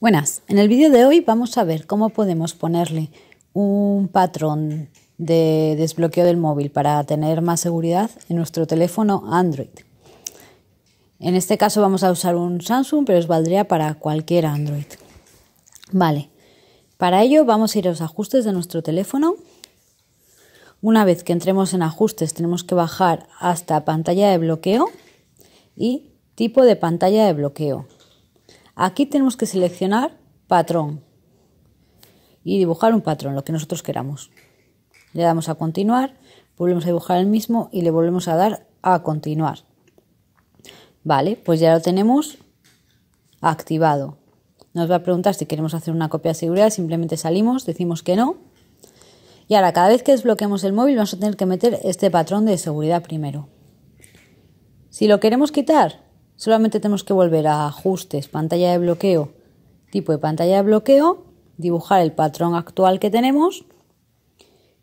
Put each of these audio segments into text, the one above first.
Buenas, en el vídeo de hoy vamos a ver cómo podemos ponerle un patrón de desbloqueo del móvil para tener más seguridad en nuestro teléfono Android. En este caso vamos a usar un Samsung, pero os valdría para cualquier Android. Vale, para ello vamos a ir a los ajustes de nuestro teléfono. Una vez que entremos en ajustes tenemos que bajar hasta pantalla de bloqueo y tipo de pantalla de bloqueo. Aquí tenemos que seleccionar patrón y dibujar un patrón, lo que nosotros queramos. Le damos a continuar, volvemos a dibujar el mismo y le volvemos a dar a continuar. Vale, pues ya lo tenemos activado. Nos va a preguntar si queremos hacer una copia de seguridad, simplemente salimos, decimos que no. Y ahora cada vez que desbloqueemos el móvil vamos a tener que meter este patrón de seguridad primero. Si lo queremos quitar, Solamente tenemos que volver a ajustes, pantalla de bloqueo, tipo de pantalla de bloqueo, dibujar el patrón actual que tenemos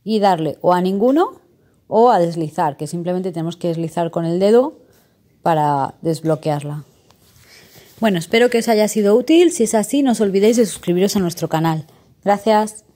y darle o a ninguno o a deslizar, que simplemente tenemos que deslizar con el dedo para desbloquearla. Bueno, espero que os haya sido útil. Si es así, no os olvidéis de suscribiros a nuestro canal. Gracias.